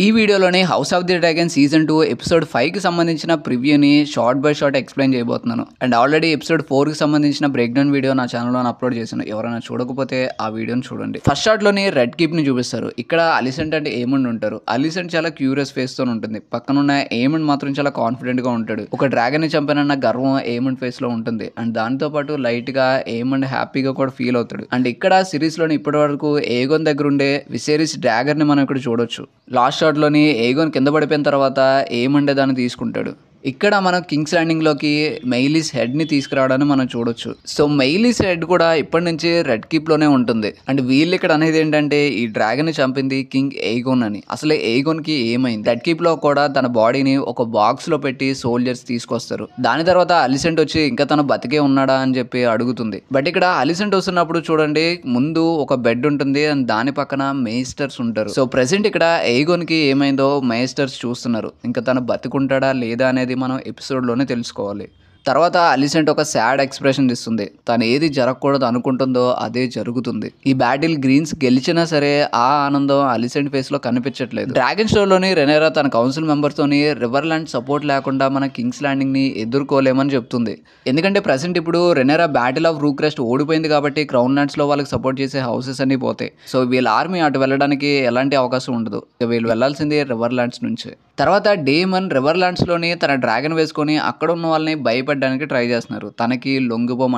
ఈ వీడియోలోనే house of the dragon season two episode ఫైవ్కి సంబంధించిన ప్రివ్యూని షార్ట్ బై షార్ట్ ఎక్స్ప్లెయిన్ చేయబోతున్నాను అండ్ ఆల్రెడీ ఎపిసోడ్ ఫోర్కి సంబంధించిన బ్రేక్డౌన్ వీడియో నా ఛానల్లో అప్లోడ్ చేశాను ఎవరైనా చూడకపోతే ఆ వీడియోని చూడండి ఫస్ట్ షాట్లోని రెడ్ కిప్ని చూపిస్తారు ఇక్కడ అలిసెంట్ అంటే ఏమండ్ ఉంటారు అలిసెంట్ చాలా క్యూరియస్ ఫేస్తో ఉంటుంది పక్కనున్న ఏమండ్ మాత్రం చాలా కాన్ఫిడెంట్గా ఉంటాడు ఒక డ్రాగన్ని చంపానన్న గర్వం ఏమండ్ ఫేస్లో ఉంటుంది అండ్ దాంతోపాటు లైట్గా ఏమండ్ హ్యాపీగా కూడా ఫీల్ అవుతాడు అండ్ ఇక్కడ సిరీస్లోని ఇప్పటి వరకు ఏగోన్ దగ్గర ఉండే విసేరిస్ డ్రాగర్ని మనం ఇక్కడ చూడొచ్చు లాస్ట్ లాస్ట్ షాట్లోని ఏగోన్ కింద పడిపోయిన తర్వాత ఏమండే దాన్ని తీసుకుంటాడు ఇక్కడ మనం కింగ్స్ ల్యాండింగ్లోకి మెయిలీస్ హెడ్ని తీసుకురావడాన్ని మనం చూడొచ్చు సో మెయిలీస్ హెడ్ కూడా ఇప్పటి నుంచి రెడ్ కీప్లోనే ఉంటుంది అండ్ వీళ్ళు ఇక్కడ అనేది ఏంటంటే ఈ డ్రాగన్ చంపింది కింగ్ ఎయిగోన్ అని అసలే ఎయిగోన్కి ఏమైంది రెడ్ కీప్లో కూడా తన బాడీని ఒక బాక్స్లో పెట్టి సోల్జర్స్ తీసుకొస్తారు దాని తర్వాత అలిసెంట్ వచ్చి ఇంకా తను బతికే ఉన్నాడా అని చెప్పి అడుగుతుంది బట్ ఇక్కడ అలిసెంట్ వస్తున్నప్పుడు చూడండి ముందు ఒక బెడ్ ఉంటుంది అండ్ దాని పక్కన మేస్టర్స్ ఉంటారు సో ప్రెసెంట్ ఇక్కడ ఎయిగోన్కి ఏమైందో మేస్టర్స్ చూస్తున్నారు ఇంకా తను బతుకుంటాడా లేదా అనేది మనం ఎపిసోడ్లోనే తెలుసుకోవాలి తర్వాత అలిసెంట్ ఒక శాడ్ ఎక్స్ప్రెషన్ ఇస్తుంది తను ఏది జరగకూడదు అనుకుంటుందో అదే జరుగుతుంది ఈ బ్యాటిల్ గ్రీన్స్ గెలిచినా సరే ఆ ఆనందం అలిసెంట్ ఫేస్ లో కనిపించట్లేదు డ్రాగన్ స్టోర్లోని రెనేరా తన కౌన్సిల్ మెంబర్తోని రివర్ ల్యాండ్ సపోర్ట్ లేకుండా మన కింగ్స్ ల్యాండింగ్ ని ఎదుర్కోలేమని చెప్తుంది ఎందుకంటే ప్రెసెంట్ ఇప్పుడు రెనేరా బ్యాటిల్ ఆఫ్ రూక్రెస్ట్ ఓడిపోయింది కాబట్టి క్రౌన్ ల్యాండ్స్ లో వాళ్ళకి సపోర్ట్ చేసే హౌసెస్ అన్ని పోతాయి సో వీళ్ళ ఆర్మీ అటు వెళ్ళడానికి ఎలాంటి అవకాశం ఉండదు వీళ్ళు వెళ్లాల్సిందే రివర్ ల్యాండ్స్ నుంచి తర్వాత డేమన్ రివర్లాండ్స్లోని తన డ్రాగన్ వేసుకొని అక్కడ ఉన్న వాళ్ళని భయపడడానికి ట్రై చేస్తున్నారు తనకి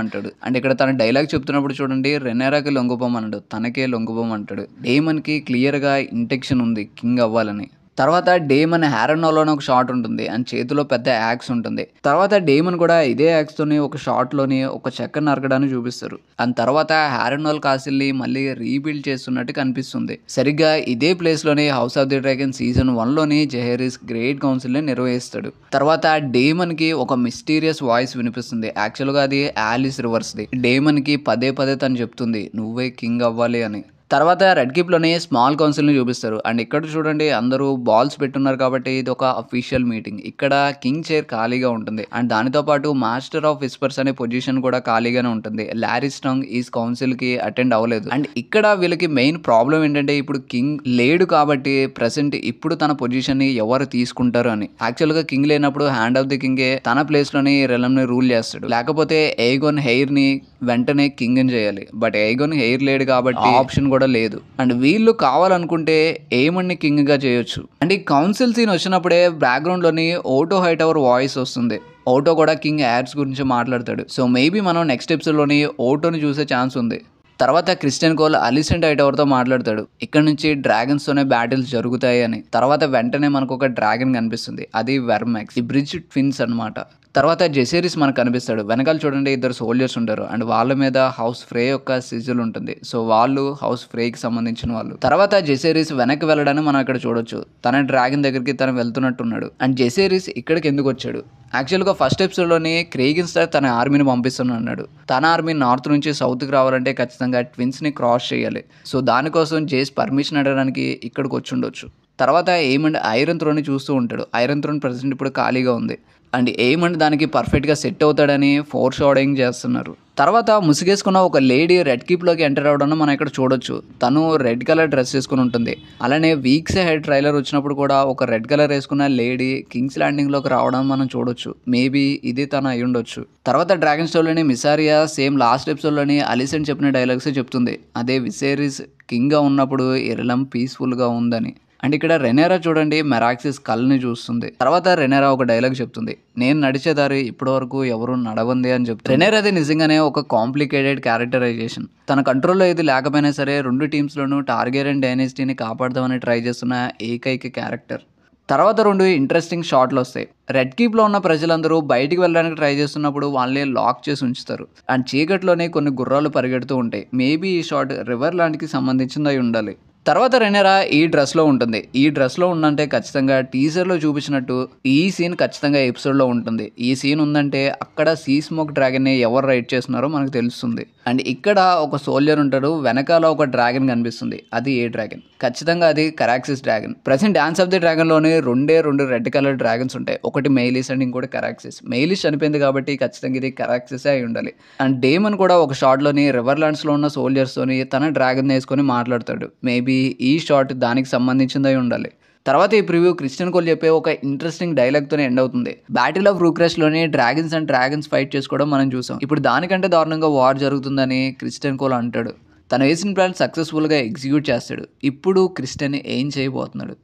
అంటాడు అండ్ ఇక్కడ తన డైలాగ్ చెప్తున్నప్పుడు చూడండి రెనేరాకి అన్నాడు తనకే అంటాడు డేమన్కి క్లియర్గా ఇంటెక్షన్ ఉంది కింగ్ అవ్వాలని తర్వాత డేమన్ హ్యారన్నోలోనే ఒక షాట్ ఉంటుంది అండ్ చేతిలో పెద్ద యాక్స్ ఉంటుంది తర్వాత డేమన్ కూడా ఇదే యాక్స్తోని ఒక షాట్లోని ఒక చెక్క నరకడాన్ని చూపిస్తారు అండ్ తర్వాత హ్యారన్నోల్ కాసిల్ని మళ్ళీ రీబిల్డ్ చేస్తున్నట్టు కనిపిస్తుంది సరిగ్గా ఇదే ప్లేస్లోని house of the dragon season వన్లోని జెహరీస్ గ్రేట్ కౌన్సిల్ని నిర్వహిస్తాడు తర్వాత డేమన్కి ఒక మిస్టీరియస్ వాయిస్ వినిపిస్తుంది యాక్చువల్గా అది యాలిస్ రివర్స్ది డేమన్కి పదే పదే తను చెప్తుంది నువ్వే కింగ్ అవ్వాలి అని తర్వాత రెడ్ కిప్లోనే స్మాల్ కౌన్సిల్ని చూపిస్తారు అండ్ ఇక్కడ చూడండి అందరూ బాల్స్ పెట్టున్నారు కాబట్టి ఇది ఒక అఫీషియల్ మీటింగ్ ఇక్కడ కింగ్ చైర్ ఖాళీగా ఉంటుంది అండ్ దానితో పాటు మాస్టర్ ఆఫ్ విస్పర్స్ అనే పొజిషన్ కూడా ఖాళీగానే ఉంటుంది లారీ స్ట్రాంగ్ ఈ కౌన్సిల్ కి అటెండ్ అవ్వలేదు అండ్ ఇక్కడ వీళ్ళకి మెయిన్ ప్రాబ్లం ఏంటంటే ఇప్పుడు కింగ్ లేడు కాబట్టి ప్రెసెంట్ ఇప్పుడు తన పొజిషన్ ని ఎవరు తీసుకుంటారు అని యాక్చువల్ గా కింగ్ లేనప్పుడు హ్యాండ్ ఆఫ్ ది కింగే తన ప్లేస్ లోని రెలం ని రూల్ చేస్తాడు లేకపోతే ఎయిగోన్ హెయిర్ ని వెంటనే కింగ్ చేయాలి బట్ ఎయిగోన్ హెయిర్ లేడు కాబట్టి ఆప్షన్ కూడా కూడా లేదు అండ్ వీళ్ళు కావాలనుకుంటే కింగ్ కింగ్గా చేయొచ్చు అండ్ ఈ కౌన్సిల్ సీన్ వచ్చినప్పుడే బ్యాక్గ్రౌండ్లోని ఓటో హైట్ అవర్ వాయిస్ వస్తుంది ఓటో కూడా కింగ్ యాడ్స్ గురించి మాట్లాడతాడు సో మేబీ మనం నెక్స్ట్ ఎపిసోడ్లోని ఓటోని చూసే ఛాన్స్ ఉంది తర్వాత క్రిస్టియన్ కోల్ అలిసెంట్ ఐటవర్తో మాట్లాడతాడు ఇక్కడ నుంచి డ్రాగన్స్తోనే బ్యాటిల్స్ జరుగుతాయి అని తర్వాత వెంటనే మనకు ఒక డ్రాగన్ కనిపిస్తుంది అది వెర్మ్యాక్స్ ఈ బ్రిడ్జ్ ట్విన్స్ అనమాట తర్వాత జెసేరిస్ మనకు కనిపిస్తాడు వెనకాల చూడండి ఇద్దరు సోల్జర్స్ ఉంటారు అండ్ వాళ్ళ మీద హౌస్ ఫ్రే యొక్క సిజిల్ ఉంటుంది సో వాళ్ళు హౌస్ ఫ్రేకి సంబంధించిన వాళ్ళు తర్వాత జెసేరిస్ వెనక్కి వెళ్ళడానికి మనం అక్కడ చూడొచ్చు తన డ్రాగన్ దగ్గరికి తను వెళ్తున్నట్టున్నాడు అండ్ జెసేరిస్ ఇక్కడికి ఎందుకు వచ్చాడు యాక్చువల్గా ఫస్ట్ ఎపిసోడ్లోనే క్రేగిన్ స్టార్ తన ఆర్మీని పంపిస్తున్నాడు తన ఆర్మీ నార్త్ నుంచి సౌత్కి రావాలంటే ఖచ్చితంగా ట్విన్స్ని క్రాస్ చేయాలి సో దానికోసం జేస్ పర్మిషన్ అడగడానికి ఇక్కడికి వచ్చి ఉండొచ్చు తర్వాత ఏమండ్ ఐరన్ త్రోని చూస్తూ ఉంటాడు ఐరన్ త్రోన్ ప్రజెంట్ ఇప్పుడు ఖాళీగా ఉంది అండ్ ఏమండ్ దానికి పర్ఫెక్ట్గా సెట్ అవుతాడని ఫోర్ షోడింగ్ చేస్తున్నారు తర్వాత ముసుగేసుకున్న ఒక లేడీ రెడ్ కీప్లోకి ఎంటర్ అవడం మనం ఇక్కడ చూడొచ్చు తను రెడ్ కలర్ డ్రెస్ వేసుకుని ఉంటుంది అలానే వీక్స్ హెడ్ ట్రైలర్ వచ్చినప్పుడు కూడా ఒక రెడ్ కలర్ వేసుకున్న లేడీ కింగ్స్ ల్యాండింగ్లోకి రావడం మనం చూడొచ్చు మేబీ ఇది తన అయి ఉండొచ్చు తర్వాత డ్రాగన్ స్టోర్లోని మిసారియా సేమ్ లాస్ట్ ఎపిసోడ్లోని అలీసెంట్ చెప్పిన డైలాగ్సే చెప్తుంది అదే విసేరీస్ కింగ్గా ఉన్నప్పుడు ఇరలం పీస్ఫుల్గా ఉందని అండ్ ఇక్కడ రెనేరా చూడండి మెరాక్సిస్ కళ్ళని చూస్తుంది తర్వాత రెనేరా ఒక డైలాగ్ చెప్తుంది నేను నడిచేదారి ఇప్పటి వరకు ఎవరు నడవంది అని చెప్తుంది రెనేరాది నిజంగానే ఒక కాంప్లికేటెడ్ క్యారెక్టరైజేషన్ తన కంట్రోల్లో ఏది లేకపోయినా సరే రెండు టీమ్స్లోనూ అండ్ డైనెస్టీని కాపాడదామని ట్రై చేస్తున్న ఏకైక క్యారెక్టర్ తర్వాత రెండు ఇంట్రెస్టింగ్ షాట్లు వస్తాయి రెడ్ కీప్లో ఉన్న ప్రజలందరూ బయటికి వెళ్ళడానికి ట్రై చేస్తున్నప్పుడు వాళ్ళని లాక్ చేసి ఉంచుతారు అండ్ చీకట్లోనే కొన్ని గుర్రాలు పరిగెడుతూ ఉంటాయి మేబీ ఈ షాట్ రివర్ లాంటికి సంబంధించింది ఉండాలి తర్వాత రెనెరా ఈ డ్రెస్ లో ఉంటుంది ఈ డ్రెస్ లో ఉందంటే ఖచ్చితంగా టీజర్ లో చూపించినట్టు ఈ సీన్ ఖచ్చితంగా ఎపిసోడ్లో ఉంటుంది ఈ సీన్ ఉందంటే అక్కడ సీ స్మోక్ ని ఎవరు రైడ్ చేస్తున్నారో మనకు తెలుస్తుంది అండ్ ఇక్కడ ఒక సోల్జర్ ఉంటాడు వెనకాల ఒక డ్రాగన్ కనిపిస్తుంది అది ఏ డ్రాగన్ ఖచ్చితంగా అది Caraxes dragon present dance of the లోనే రెండే రెండు రెడ్ కలర్ డ్రాగన్స్ ఉంటాయి ఒకటి మెయిలిస్ అండ్ ఇంకోటి కరాక్సిస్ మెయిలిస్ చనిపోయింది కాబట్టి ఖచ్చితంగా ఇది కరాక్సిస్ అయి ఉండాలి అండ్ డేమన్ కూడా ఒక లోని రివర్ లో ఉన్న తోని తన డ్రాగన్ వేసుకొని మాట్లాడతాడు మేబీ ఈ షాట్ దానికి సంబంధించిందై ఉండాలి తర్వాత ఈ ప్రివ్యూ క్రిస్టియన్ కోల్ చెప్పే ఒక ఇంట్రెస్టింగ్ డైలాగ్తోనే ఎండ్ అవుతుంది బ్యాటిల్ ఆఫ్ రూక్రెస్ట్లోనే డ్రాగన్స్ అండ్ డ్రాగన్స్ ఫైట్ చేసుకోవడం మనం చూసాం ఇప్పుడు దానికంటే దారుణంగా వార్ జరుగుతుందని క్రిస్టియన్ కోల్ అంటాడు తను వేసిన ప్లాన్ సక్సెస్ఫుల్గా ఎగ్జిక్యూట్ చేస్తాడు ఇప్పుడు క్రిస్టియన్ ఏం చేయబోతున్నాడు